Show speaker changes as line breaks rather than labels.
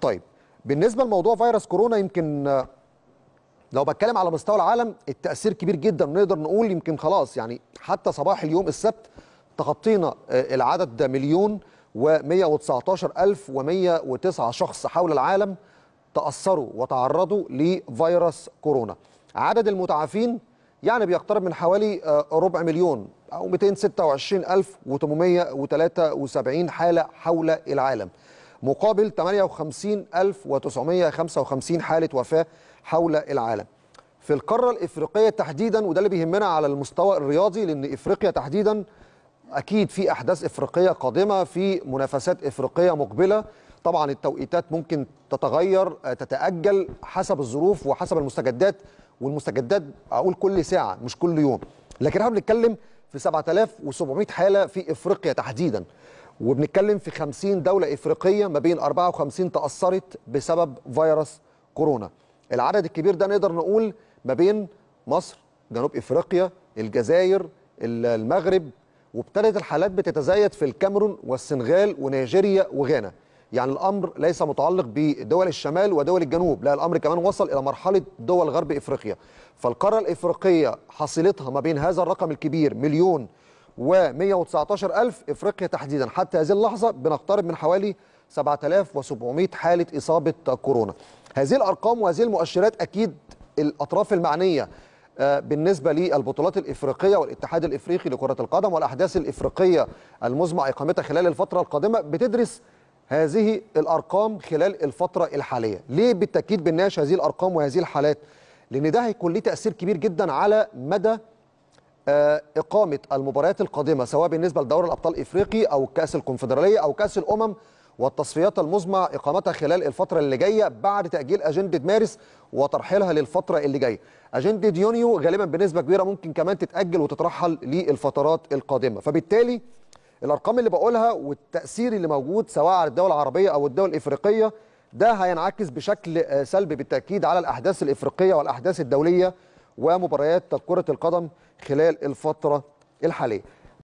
طيب بالنسبه لموضوع فيروس كورونا يمكن آه، لو بتكلم على مستوى العالم التاثير كبير جدا ونقدر نقول يمكن خلاص يعني حتى صباح اليوم السبت تخطينا آه، العدد ده مليون و119109 شخص حول العالم تاثروا وتعرضوا لفيروس كورونا عدد المتعافين يعني بيقترب من حوالي آه، ربع مليون او 226873 حاله حول العالم مقابل 58955 حالة وفاة حول العالم في القارة الإفريقية تحديدا وده اللي بيهمنا على المستوى الرياضي لأن إفريقيا تحديدا أكيد في أحداث إفريقية قادمة في منافسات إفريقية مقبلة طبعا التوقيتات ممكن تتغير آه، تتأجل حسب الظروف وحسب المستجدات والمستجدات أقول كل ساعة مش كل يوم لكن احنا بنتكلم في 7700 حالة في إفريقيا تحديدا وبنتكلم في 50 دولة إفريقية ما بين 54 تأثرت بسبب فيروس كورونا العدد الكبير ده نقدر نقول ما بين مصر جنوب إفريقيا الجزائر المغرب وابتدت الحالات بتتزايد في الكاميرون والسنغال ونيجيريا وغانا يعني الأمر ليس متعلق بدول الشمال ودول الجنوب لا الأمر كمان وصل إلى مرحلة دول غرب إفريقيا فالقارة الإفريقية حصيلتها ما بين هذا الرقم الكبير مليون و119 ألف إفريقيا تحديدا حتى هذه اللحظة بنقترب من حوالي 7700 حالة إصابة كورونا هذه الأرقام وهذه المؤشرات أكيد الأطراف المعنية آه، بالنسبة للبطولات الإفريقية والاتحاد الإفريقي لكرة القدم والأحداث الإفريقية المزمع إقامتها خلال الفترة القادمة بتدرس هذه الأرقام خلال الفترة الحالية ليه بالتأكيد بنناقش هذه الأرقام وهذه الحالات لأن ده هيكون ليه تأثير كبير جدا على مدى آه، اقامه المباريات القادمه سواء بالنسبه لدوري الابطال الافريقي او كاس الكونفدراليه او كاس الامم والتصفيات المزمع اقامتها خلال الفتره اللي جايه بعد تاجيل اجنده مارس وترحيلها للفتره اللي جايه اجنده يونيو غالبا بنسبه كبيره ممكن كمان تتاجل وتترحل للفترات القادمه فبالتالي الارقام اللي بقولها والتاثير اللي موجود سواء على الدول العربيه او الدول الافريقيه ده هينعكس بشكل آه، سلبي بالتاكيد على الاحداث الافريقيه والاحداث الدوليه ومباريات كرة القدم خلال الفترة الحالية